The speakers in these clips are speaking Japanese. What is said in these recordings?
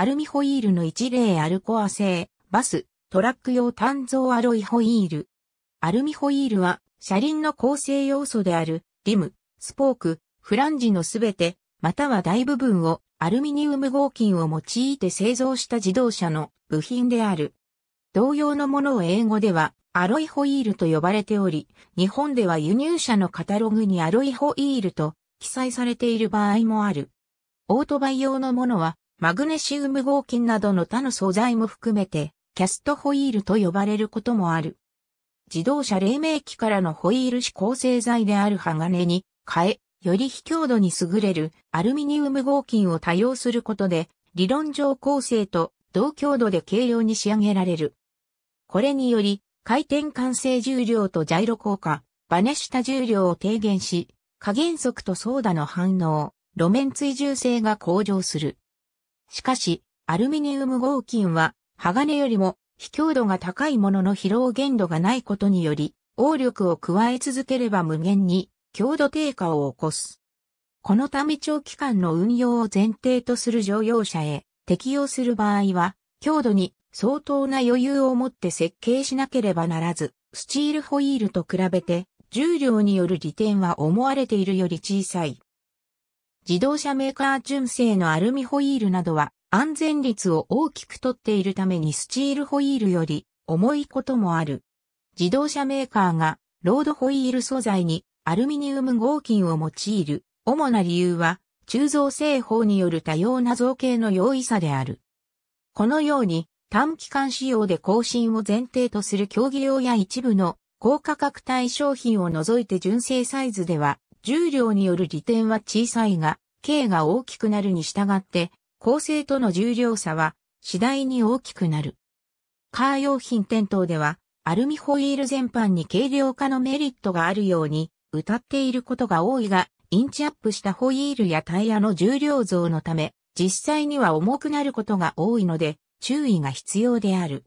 アルミホイールの一例アルコア製、バス、トラック用単造アロイホイール。アルミホイールは、車輪の構成要素である、リム、スポーク、フランジのすべて、または大部分をアルミニウム合金を用いて製造した自動車の部品である。同様のものを英語ではアロイホイールと呼ばれており、日本では輸入車のカタログにアロイホイールと記載されている場合もある。オートバイ用のものはマグネシウム合金などの他の素材も含めて、キャストホイールと呼ばれることもある。自動車黎明期からのホイール指構成材である鋼に変え、より非強度に優れるアルミニウム合金を多用することで、理論上構成と同強度で軽量に仕上げられる。これにより、回転完成重量とジャイロ効果、バネした重量を低減し、加減速とソーダの反応、路面追従性が向上する。しかし、アルミニウム合金は、鋼よりも、非強度が高いものの疲労限度がないことにより、応力を加え続ければ無限に、強度低下を起こす。このため長期間の運用を前提とする乗用車へ適用する場合は、強度に相当な余裕を持って設計しなければならず、スチールホイールと比べて重量による利点は思われているより小さい。自動車メーカー純正のアルミホイールなどは安全率を大きくとっているためにスチールホイールより重いこともある。自動車メーカーがロードホイール素材にアルミニウム合金を用いる主な理由は鋳造製法による多様な造形の容易さである。このように短期間使用で更新を前提とする競技用や一部の高価格帯商品を除いて純正サイズでは重量による利点は小さいが、径が大きくなるに従って、構成との重量差は次第に大きくなる。カー用品店頭では、アルミホイール全般に軽量化のメリットがあるように、歌っていることが多いが、インチアップしたホイールやタイヤの重量増のため、実際には重くなることが多いので、注意が必要である。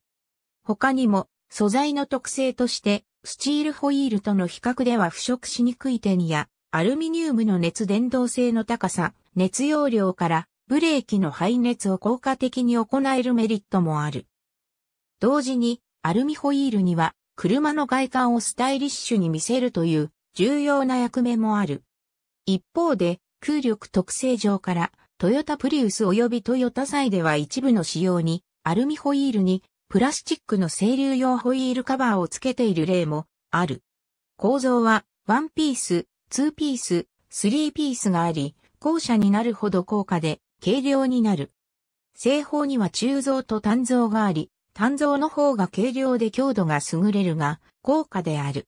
他にも、素材の特性として、スチールホイールとの比較では腐食しにくい点や、アルミニウムの熱伝導性の高さ、熱容量からブレーキの排熱を効果的に行えるメリットもある。同時に、アルミホイールには車の外観をスタイリッシュに見せるという重要な役目もある。一方で、空力特性上から、トヨタプリウス及びトヨタサイでは一部の仕様に、アルミホイールに、プラスチックの清流用ホイールカバーを付けている例も、ある。構造は、ワンピース、2ピース、3ピースがあり、後者になるほど高価で、軽量になる。製法には鋳造と単造があり、単造の方が軽量で強度が優れるが、高価である。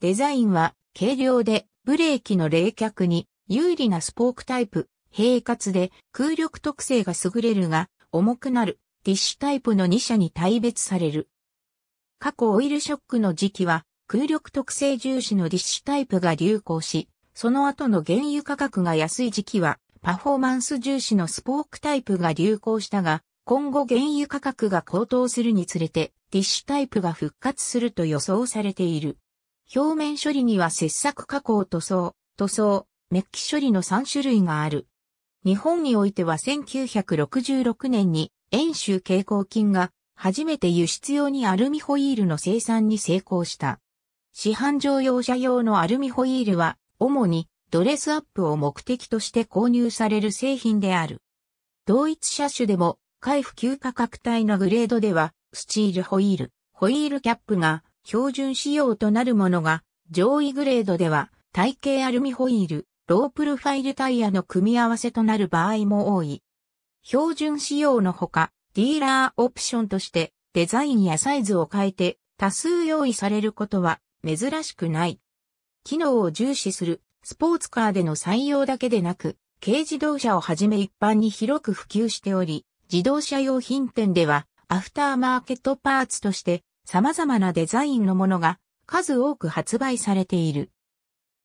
デザインは、軽量で、ブレーキの冷却に、有利なスポークタイプ、平滑で、空力特性が優れるが、重くなる、ティッシュタイプの2社に大別される。過去オイルショックの時期は、空力特性重視のディッシュタイプが流行し、その後の原油価格が安い時期は、パフォーマンス重視のスポークタイプが流行したが、今後原油価格が高騰するにつれて、ディッシュタイプが復活すると予想されている。表面処理には切削加工塗装、塗装、メッキ処理の3種類がある。日本においては1966年に、遠州蛍光菌が初めて輸出用にアルミホイールの生産に成功した。市販乗用車用のアルミホイールは、主にドレスアップを目的として購入される製品である。同一車種でも、海普及価格帯のグレードでは、スチールホイール、ホイールキャップが標準仕様となるものが、上位グレードでは、体型アルミホイール、ロープルファイルタイヤの組み合わせとなる場合も多い。標準仕様のほか、ディーラーオプションとして、デザインやサイズを変えて多数用意されることは珍しくない。機能を重視するスポーツカーでの採用だけでなく、軽自動車をはじめ一般に広く普及しており、自動車用品店ではアフターマーケットパーツとして様々なデザインのものが数多く発売されている。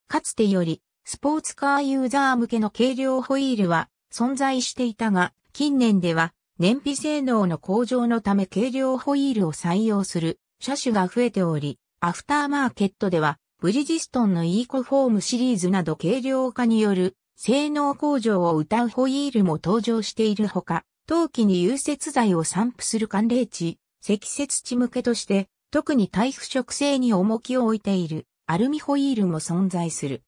かつてよりスポーツカーユーザー向けの軽量ホイールは存在していたが、近年では燃費性能の向上のため軽量ホイールを採用する車種が増えており、アフターマーケットでは、ブリヂストンのイーコフォームシリーズなど軽量化による性能向上を謳うホイールも登場しているほか、冬季に融雪剤を散布する寒冷地、積雪地向けとして、特に耐腐食性に重きを置いているアルミホイールも存在する。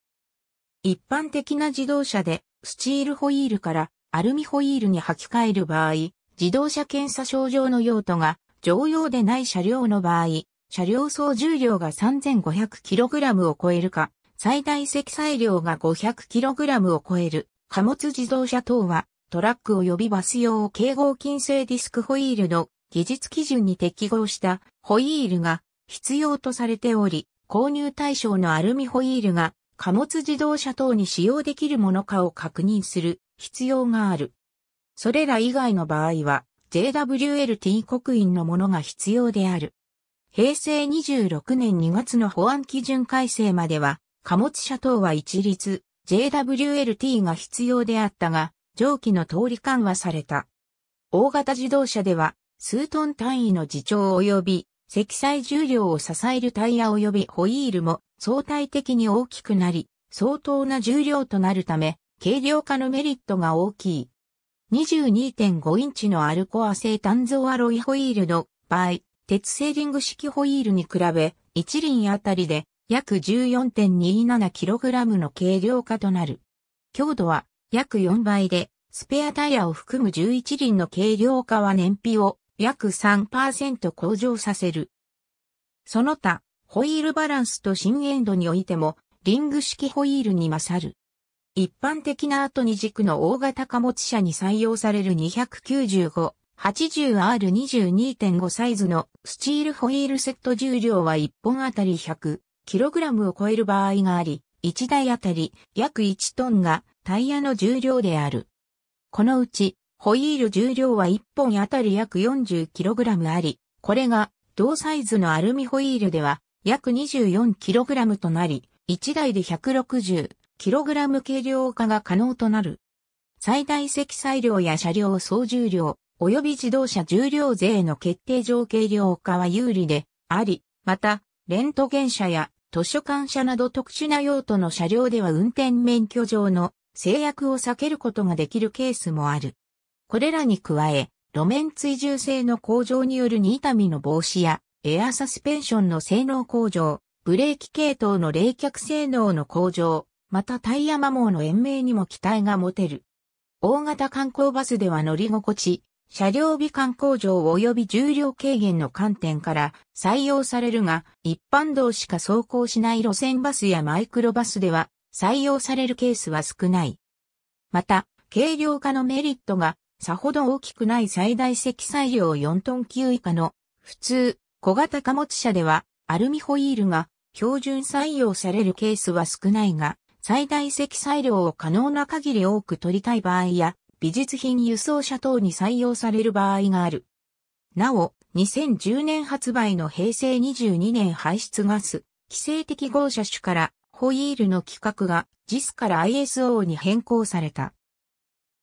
一般的な自動車でスチールホイールからアルミホイールに履き替える場合、自動車検査症状の用途が常用でない車両の場合、車両総重量が 3500kg を超えるか、最大積載量が 500kg を超える貨物自動車等は、トラック及びバス用軽合金製ディスクホイールの技術基準に適合したホイールが必要とされており、購入対象のアルミホイールが貨物自動車等に使用できるものかを確認する必要がある。それら以外の場合は JWLT 刻印のものが必要である。平成26年2月の保安基準改正までは、貨物車等は一律 JWLT が必要であったが、上記の通り緩和された。大型自動車では、数トン単位の自重及び、積載重量を支えるタイヤ及びホイールも相対的に大きくなり、相当な重量となるため、軽量化のメリットが大きい。22.5インチのアルコア製単造アロイホイールの場合、鉄セーリング式ホイールに比べ、一輪あたりで約 14.27kg の軽量化となる。強度は約4倍で、スペアタイヤを含む11輪の軽量化は燃費を約3%向上させる。その他、ホイールバランスと新エンドにおいても、リング式ホイールに勝る。一般的な後に軸の大型貨物車に採用される295 80R22.5 サイズのスチールホイールセット重量は1本あたり 100kg を超える場合があり、1台あたり約1トンがタイヤの重量である。このうち、ホイール重量は1本あたり約 40kg あり、これが同サイズのアルミホイールでは約 24kg となり、1台で 160kg 軽量化が可能となる。最大積載量や車両総重量、及び自動車重量税の決定上軽量化は有利であり、また、レントゲン車や図書館車など特殊な用途の車両では運転免許上の制約を避けることができるケースもある。これらに加え、路面追従性の向上による2痛みの防止や、エアサスペンションの性能向上、ブレーキ系統の冷却性能の向上、またタイヤ摩耗の延命にも期待が持てる。大型観光バスでは乗り心地、車両美観工場及び重量軽減の観点から採用されるが、一般道しか走行しない路線バスやマイクロバスでは採用されるケースは少ない。また、軽量化のメリットがさほど大きくない最大積載量4トン級以下の普通小型貨物車ではアルミホイールが標準採用されるケースは少ないが、最大積載量を可能な限り多く取りたい場合や、美術品輸送車等に採用される場合がある。なお、2010年発売の平成22年排出ガス、規制適合車種からホイールの規格が JIS から ISO に変更された。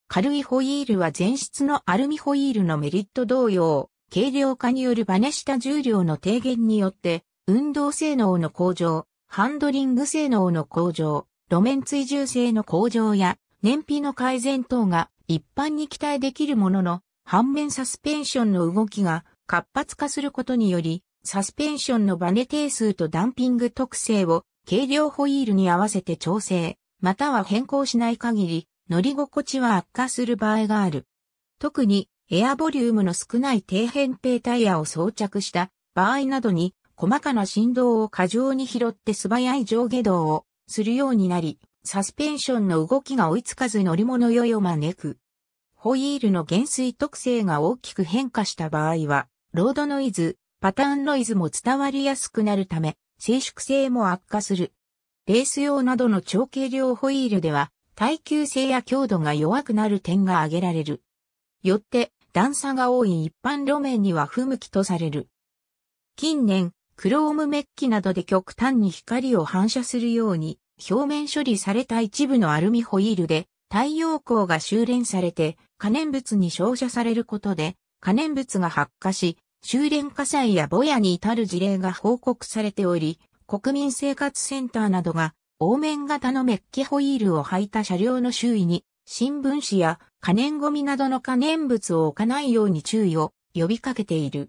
軽いホイールは前室のアルミホイールのメリット同様、軽量化によるバネした重量の低減によって、運動性能の向上、ハンドリング性能の向上、路面追従性の向上や燃費の改善等が一般に期待できるものの、反面サスペンションの動きが活発化することにより、サスペンションのバネ定数とダンピング特性を軽量ホイールに合わせて調整、または変更しない限り、乗り心地は悪化する場合がある。特に、エアボリュームの少ない低扁平タイヤを装着した場合などに、細かな振動を過剰に拾って素早い上下動をするようになり、サスペンションの動きが追いつかず乗り物酔いを招く。ホイールの減衰特性が大きく変化した場合は、ロードノイズ、パターンノイズも伝わりやすくなるため、静粛性も悪化する。レース用などの長軽量ホイールでは、耐久性や強度が弱くなる点が挙げられる。よって、段差が多い一般路面には不向きとされる。近年、クロームメッキなどで極端に光を反射するように、表面処理された一部のアルミホイールで太陽光が修練されて可燃物に照射されることで可燃物が発火し修練火災やボヤに至る事例が報告されており国民生活センターなどが応面型のメッキホイールを履いた車両の周囲に新聞紙や可燃ゴミなどの可燃物を置かないように注意を呼びかけている。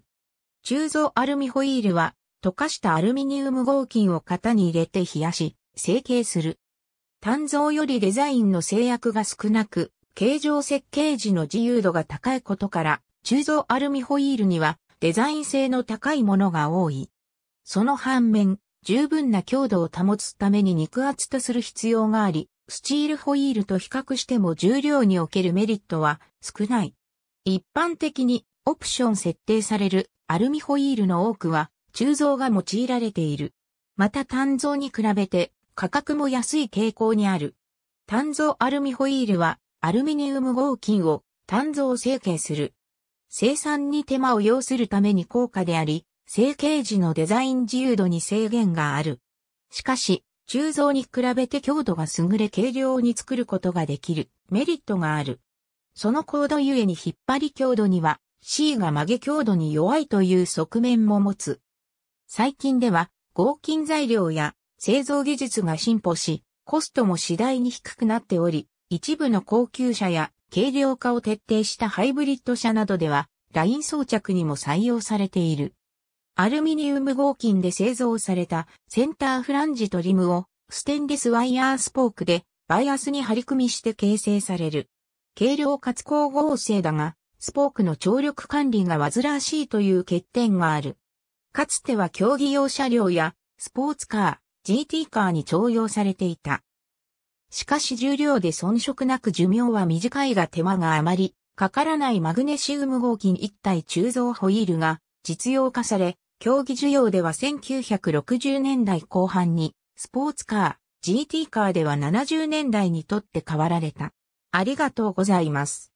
鋳造アルミホイールは溶かしたアルミニウム合金を型に入れて冷やし、成形する。単造よりデザインの制約が少なく、形状設計時の自由度が高いことから、鋳造アルミホイールにはデザイン性の高いものが多い。その反面、十分な強度を保つために肉厚とする必要があり、スチールホイールと比較しても重量におけるメリットは少ない。一般的にオプション設定されるアルミホイールの多くは鋳造が用いられている。また単造に比べて価格も安い傾向にある。炭造アルミホイールはアルミニウム合金を炭造成形する。生産に手間を要するために高価であり、成形時のデザイン自由度に制限がある。しかし、鋳造に比べて強度が優れ軽量に作ることができるメリットがある。その高度ゆえに引っ張り強度には C が曲げ強度に弱いという側面も持つ。最近では合金材料や製造技術が進歩し、コストも次第に低くなっており、一部の高級車や軽量化を徹底したハイブリッド車などでは、ライン装着にも採用されている。アルミニウム合金で製造されたセンターフランジとリムをステンレスワイヤースポークでバイアスに張り組みして形成される。軽量かつ高合成だが、スポークの張力管理が煩わしいという欠点がある。かつては競技用車両やスポーツカー、GT カーに徴用されていた。しかし重量で遜色なく寿命は短いが手間があまりかからないマグネシウム合金一体鋳造ホイールが実用化され、競技需要では1960年代後半にスポーツカー、GT カーでは70年代にとって変わられた。ありがとうございます。